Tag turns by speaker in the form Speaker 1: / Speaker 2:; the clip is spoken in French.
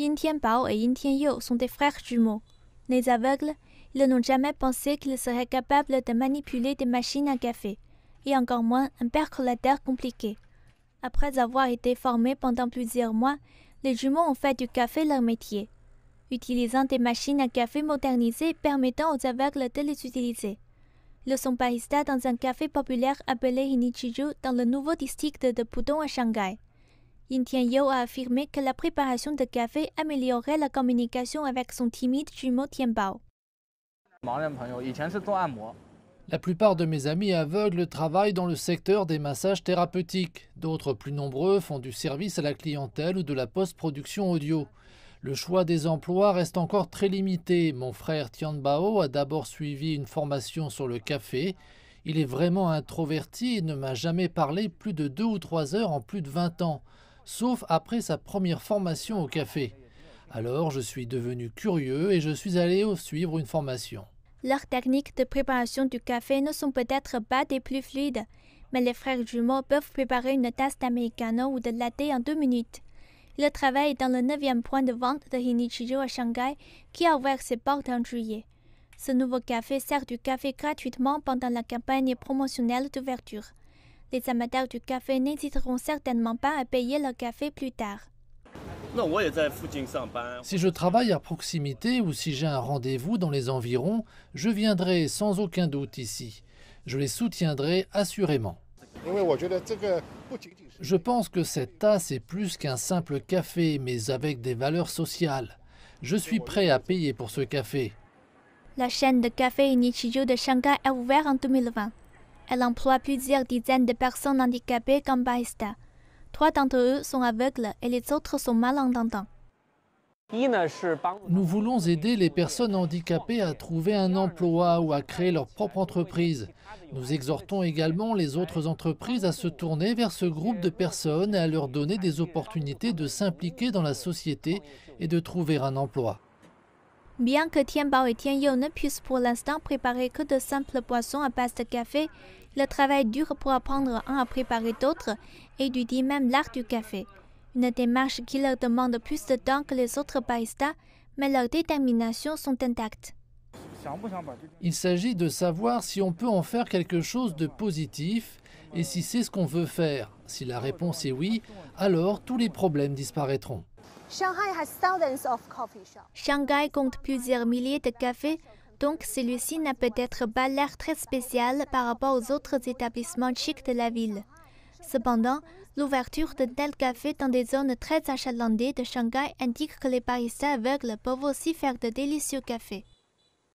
Speaker 1: Yin Tian et Yin Tian sont des frères jumeaux. Les aveugles, ils n'ont jamais pensé qu'ils seraient capables de manipuler des machines à café, et encore moins un percolateur compliqué. Après avoir été formés pendant plusieurs mois, les jumeaux ont fait du café leur métier, utilisant des machines à café modernisées permettant aux aveugles de les utiliser. Ils sont baristas dans un café populaire appelé Hinichiju dans le nouveau district de Pudong à Shanghai. Yintian a affirmé que la préparation de café améliorait la communication avec son timide jumeau Tianbao.
Speaker 2: La plupart de mes amis aveugles travaillent dans le secteur des massages thérapeutiques. D'autres plus nombreux font du service à la clientèle ou de la post-production audio. Le choix des emplois reste encore très limité. Mon frère Tianbao a d'abord suivi une formation sur le café. Il est vraiment introverti et ne m'a jamais parlé plus de deux ou trois heures en plus de 20 ans sauf après sa première formation au café. Alors je suis devenu curieux et je suis allé suivre une formation.
Speaker 1: Leurs techniques de préparation du café ne sont peut-être pas des plus fluides, mais les frères jumeaux peuvent préparer une tasse d'americano ou de latte en deux minutes. travail est dans le neuvième point de vente de Hinichijo à Shanghai, qui a ouvert ses portes en juillet. Ce nouveau café sert du café gratuitement pendant la campagne promotionnelle d'ouverture. Les amateurs du café n'hésiteront certainement pas à payer leur café plus tard.
Speaker 2: Si je travaille à proximité ou si j'ai un rendez-vous dans les environs, je viendrai sans aucun doute ici. Je les soutiendrai assurément. Je pense que cette tasse est plus qu'un simple café, mais avec des valeurs sociales. Je suis prêt à payer pour ce café.
Speaker 1: La chaîne de café Nichijou de Shanghai a ouvert en 2020. Elle emploie plusieurs dizaines de personnes handicapées comme Baïsta. Trois d'entre eux sont aveugles et les autres sont malentendants.
Speaker 2: Nous voulons aider les personnes handicapées à trouver un emploi ou à créer leur propre entreprise. Nous exhortons également les autres entreprises à se tourner vers ce groupe de personnes et à leur donner des opportunités de s'impliquer dans la société et de trouver un emploi.
Speaker 1: Bien que Tianbao et Tianyou ne puissent pour l'instant préparer que de simples poissons à base de café, le travail dur pour apprendre un à préparer d'autres et du dit même l'art du café. Une démarche qui leur demande plus de temps que les autres baristas, mais leurs déterminations sont intactes.
Speaker 2: Il s'agit de savoir si on peut en faire quelque chose de positif et si c'est ce qu'on veut faire. Si la réponse est oui, alors tous les problèmes disparaîtront.
Speaker 1: Shanghai compte plusieurs milliers de cafés, donc celui-ci n'a peut-être pas l'air très spécial par rapport aux autres établissements chics de la ville. Cependant, l'ouverture de tels cafés dans des zones très achalandées de Shanghai indique que les parisiens aveugles peuvent aussi faire de délicieux cafés.